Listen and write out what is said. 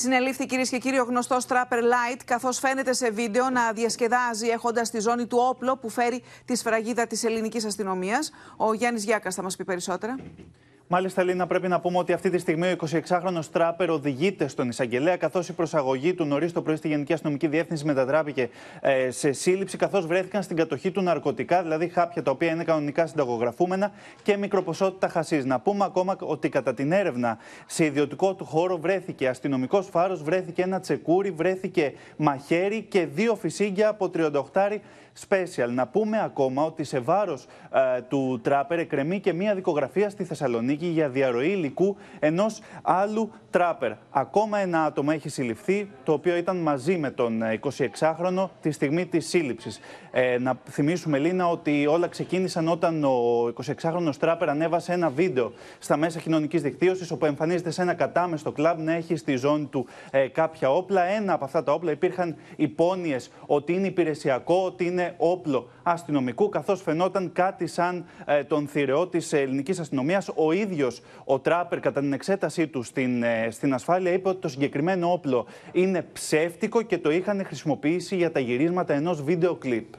Συνελήφθη κυρίες και κύριοι ο γνωστός τράπερ Light καθώς φαίνεται σε βίντεο να διασκεδάζει έχοντας τη ζώνη του όπλο που φέρει τη σφραγίδα της ελληνικής αστυνομίας. Ο Γιάννης Γιάκας θα μας πει περισσότερα. Μάλιστα, Λίνα, πρέπει να πούμε ότι αυτή τη στιγμή ο 26χρονο τράπερ οδηγείται στον εισαγγελέα, καθώς η προσαγωγή του νωρίς το πρωί στη Γενική Αστυνομική Διεύθυνση μετατράπηκε ε, σε σύλληψη, καθώς βρέθηκαν στην κατοχή του ναρκωτικά, δηλαδή χάπια τα οποία είναι κανονικά συνταγογραφούμενα και μικροποσότητα χασή. Να πούμε ακόμα ότι κατά την έρευνα σε ιδιωτικό του χώρο βρέθηκε αστυνομικός φάρος, βρέθηκε ένα τσεκούρι, βρέθηκε μαχαίρι και δύο φυσίγγια από 38 special. Να πούμε ακόμα ότι σε βάρος ε, του τράπερ εκρεμεί και μία δικογραφία στη Θεσσαλονίκη για διαρροή υλικού ενός άλλου τράπερ. Ακόμα ένα άτομο έχει συλληφθεί, το οποίο ήταν μαζί με τον 26χρονο ε, τη στιγμή της σύλληψης. Ε, να θυμίσουμε, Λίνα, ότι όλα ξεκίνησαν όταν ο 26χρονο τράπερ ανέβασε ένα βίντεο στα μέσα κοινωνικής δικτύωσης, όπου εμφανίζεται σε ένα κατάμεστο κλαμπ να έχει στη ζώνη του ε, κάποια όπλα. Ένα από αυτά τα όπλα υπήρχαν υπόνοιες ότι είναι υπηρεσιακό, ότι είναι όπλο αστυνομικού, καθώς φαινόταν κάτι σαν ε, τον θηρεό της ελληνικής αστυνομίας, ο ίδιος ίδιος ο Τράπερ, κατά την εξέτασή του στην, ε, στην ασφάλεια, είπε ότι το συγκεκριμένο όπλο είναι ψεύτικο και το είχαν χρησιμοποιήσει για τα γυρίσματα ενός βίντεο κλιπ.